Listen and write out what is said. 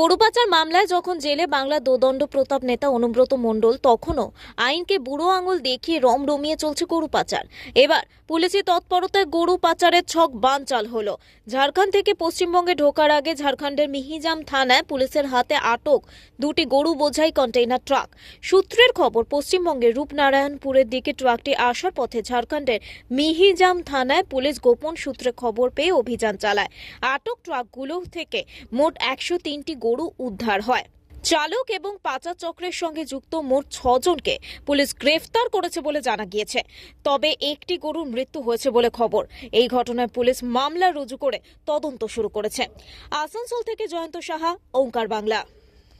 গরু পাচার মামলায় যখন জেলে বাংলা দোদণ্ড প্রতাপ নেতা অনুব্রত মণ্ডল তখনও আইনকে বুড়ো আঙুল দেখিয়ে রমরমিয়ে চলছে গরু পাচার এবার পুলিশের তৎপরতায় গরু পাচারের ছক বানচাল হল ঝাড়খণ্ড থেকে পশ্চিমবঙ্গে ঢোকার আগে ঝাড়খণ্ডের মিহিজাম থানায় পুলিশের হাতে আটক দুটি গরু বোঝাই কন্টেইনার ট্রাক সূত্রের খবর পশ্চিমবঙ্গের রূপনারায়ণপুরের দিকে ট্রাকটি আসার পথে ঝাড়খণ্ডের মিহিজাম থানায় পুলিশ গোপন সূত্রে খবর পেয়ে অভিযান চালায় আটক ট্রাকগুলো থেকে মোট একশো তিনটি গরু উদ্ধার হয় চালক এবং পাচার চক্রের সঙ্গে যুক্ত মোট ছজনকে পুলিশ গ্রেফতার করেছে বলে জানা গিয়েছে তবে একটি গরুর মৃত্যু হয়েছে বলে খবর এই ঘটনায় পুলিশ মামলা রুজু করে তদন্ত শুরু করেছে আসানসোল থেকে জয়ন্ত সাহা ওঙ্কার বাংলা